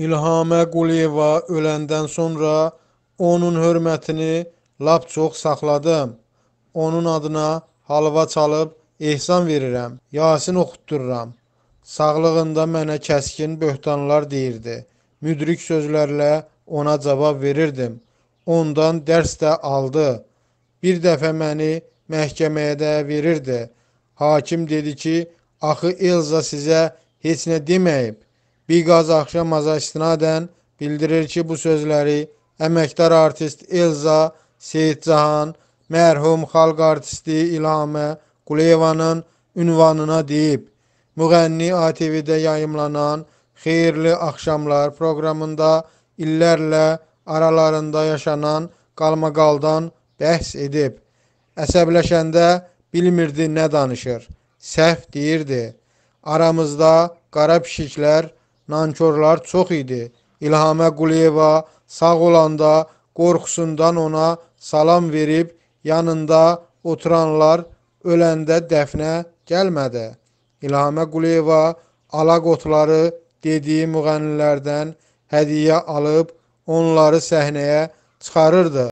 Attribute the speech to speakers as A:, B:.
A: İlhamə Quliyeva öləndən sonra onun hörmətini lap çox saxladım. Onun adına halva çalıb ehsan verirəm, Yasin oxutdururam. Sağlığında mənə kəskin böhtanlar deyirdi. Müdrik sözlərlə ona cavab verirdim. Ondan dərs də aldı. Bir dəfə məni məhkəməyə də verirdi. Hakim dedi ki, axı Elza sizə heç nə deməyib. Biqaz Axşamaza istinadən bildirir ki, bu sözləri əməkdar artist Elza Seyidcahan, mərhum xalq artisti İlhamə Quleyevanın ünvanına deyib. Müğənni ATV-də yayımlanan Xeyirli Axşamlar proqramında illərlə aralarında yaşanan qalmaqaldan bəhs edib. Əsəbləşəndə bilmirdi nə danışır. Səhv deyirdi. Aramızda qara pişiklər Nankörlər çox idi. İlhamə Quliyeva sağ olanda qorxusundan ona salam verib yanında oturanlar öləndə dəfnə gəlmədi. İlhamə Quliyeva alaq otları dediyi müğənnilərdən hədiyyə alıb onları səhnəyə çıxarırdı.